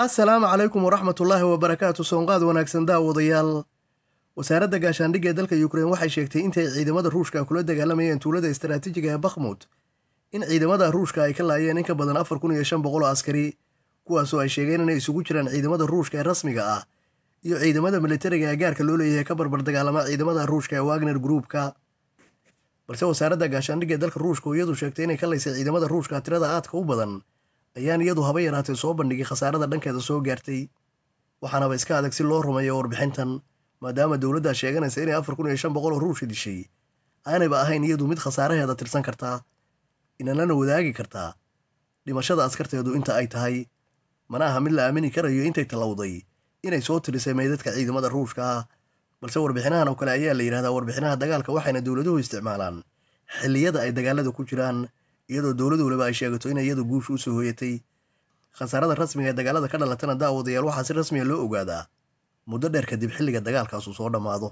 assalaamu calaykum waraxmatullaahi wabarakaatu soonqaad wanaagsan daawadayaal wasaaradda gaashaandhigga ee dalka yukrain waxay sheegtay intay ciidamada ruushka kula dagaalamayeen tuulada istaraatiijiga ee bakhmut in ciidamada ruushka ay ka laayeen in ka badan afar kun iyo shan boqol oo askari kuwaasoo ay sheegeen inay isugu jiraan ciidamada ruushka ee rasmiga ah iyo ciidamada militariga ee gaarka loo leeyahay ka barbar dagaalama ciidamada ruushka ee wagner gruubka balse wasaaradda gaashaandhigga ee dalka ruushka iyadu sheegtay inay ka laysay ciidamada ruushka tirada aadka u badan ayaan iyadu haba yaraatee soo bandhigay khasaarada dhankeeda soo gaartay waxaanaba iska adag si loo rumeeyo warbixintan maadaama dowladdaa sheeganaysa inay afar kun iyo shan boqol oo ruushi dishay aanayba ahayn iyadu mid khasaaraheeda tirsan kartaa inanana wadaagi kartaa dhimashada askarteedu inta ay tahay mana aha mid la aamini karayo intay tallowday inay soo tirisay meydadka ciidamada ruushka ah balse warbixinahan oo kale ayaa la yidhahdaa warbixinaha dagaalka waxayna dowladuhu isticmaalaan xilliyada ay dagaalada ku jiraan iyadoo dowlad waliba ay sheegato inay iyadu guusha usoo hoyatay khasaarada rasmiga ee dagaalada ka dhalatana daawadayaal waxaa si rasmiga ah loo ogaadaa muddo dheer kadib xilliga dagaalkaasu soo dhammaado